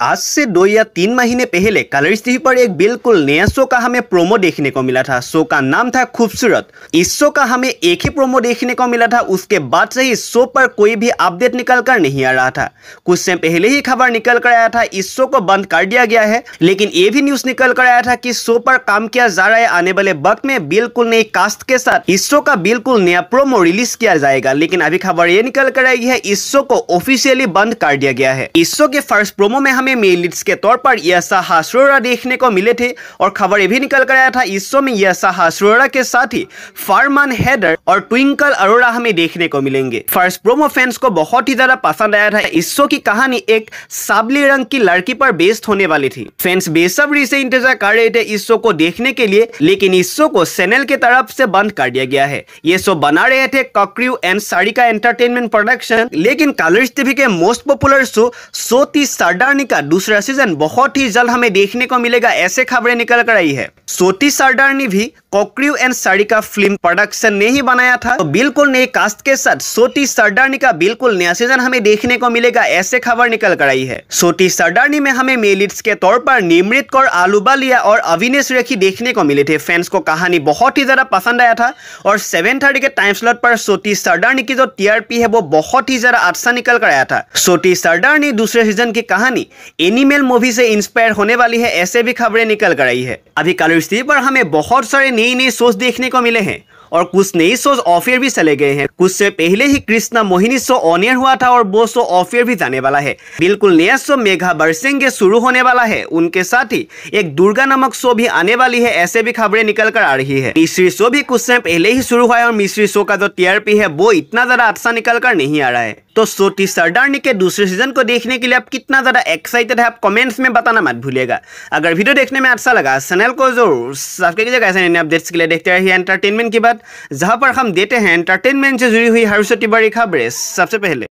आज से दो या तीन महीने पहले कलर्स टीवी पर एक बिल्कुल नया शो का हमें प्रोमो देखने को मिला था शो का नाम था खूबसूरत इस शो का हमें एक ही प्रोमो देखने को मिला था उसके बाद से ही शो पर कोई भी अपडेट निकल कर नहीं आ रहा था कुछ समय पहले ही खबर निकल कर आया था इस शो को बंद कर दिया गया है लेकिन ये भी न्यूज निकल कर आया था की शो पर काम किया जा रहा है आने वाले वक्त में बिल्कुल नई कास्ट के साथ इस शो का बिल्कुल नया प्रोमो रिलीज किया जाएगा लेकिन अभी खबर ये निकल कर आई है इस शो को ऑफिशियली बंद कर दिया गया है इस शो के फर्स्ट प्रोमो में हमें मेलिट्स के तौर पर यसा हासरोरा देखने को मिले थे और खबर यह भी निकल कर आया था इस शो में यसा हासरोरा के साथ ही फारमान हैदर और ट्विंकल अरोरा हमें देखने को मिलेंगे फर्स्ट प्रोमो फैंस को बहुत ही ज्यादा पसंद आया था इस शो की कहानी एक साबली रंग की लड़की पर बेस्ड होने वाली थी फैंस बेसब्री से इंतजार कर रहे थे इस शो को देखने के लिए लेकिन इस शो को सेनेल के तरफ से बंद कर दिया गया है ये शो बना रहे थे cockcrow and Sarika entertainment production लेकिन कलर्स टीवी के most popular show Choti Sardarni का दूसरा सीजन बहुत ही जल्द हमें देखने को मिलेगा ऐसे खबरें निकल कर आई है सोती सरदार ने भी कॉक्रियो एंड साड़ी का फिल्म प्रोडक्शन ने ही बनाया था तो बिल्कुल नए कास्ट के साथ सोती सरदारनी का बिल्कुल नया सीजन हमें देखने को मिलेगा ऐसे खबर निकल कर आई है सोती सरदारनी में हमें मेलिट्स के तौर पर निमृत कौर आलूबालिया और अविनेश रेखी देखने को मिले थे फैंस को कहानी बहुत ही ज्यादा पसंद आया था और सेवन के टाइम स्लॉट पर सोती सरदारनी की जो टीआरपी है वो बहुत ही ज्यादा अच्छा निकल कर आया था सोती सरदारनी दूसरे सीजन की कहानी एनिमल मूवी से इंस्पायर होने वाली है ऐसे भी खबरें निकल कर आई है अभी कलर्स पर हमें बहुत सारे नई नई शोज देखने को मिले हैं और कुछ नई शोज ऑफ एयर भी चले गए हैं कुछ से पहले ही Krishna Mohini show on air हुआ था और वो शो ऑफ एयर भी जाने वाला है बिल्कुल नया शो मेघा बरसेंगे शुरू होने वाला है उनके साथ ही एक दुर्गा नामक शो भी आने वाली है ऐसे भी खबरें निकल कर आ रही है मिश्री शो भी कुछ समय पहले ही शुरू हुआ है और मिश्री शो का जो टीआरपी है वो इतना ज्यादा अच्छा निकल कर नहीं आ रहा है तो सोटी सरदारनी के दूसरे सीजन को देखने के लिए आप कितना ज़्यादा एक्साइटेड है आप कमेंट्स में बताना मत भूलिएगा अगर वीडियो देखने में अच्छा लगा चैनल को जरूर सब्सक्राइब कीजिएगा ऐसे नए अपडेट्स के लिए देखते रहिए एंटरटेनमेंट की बात जहाँ पर हम देते हैं एंटरटेनमेंट से जुड़ी हुई हर छोटी बड़ी खबरें सबसे पहले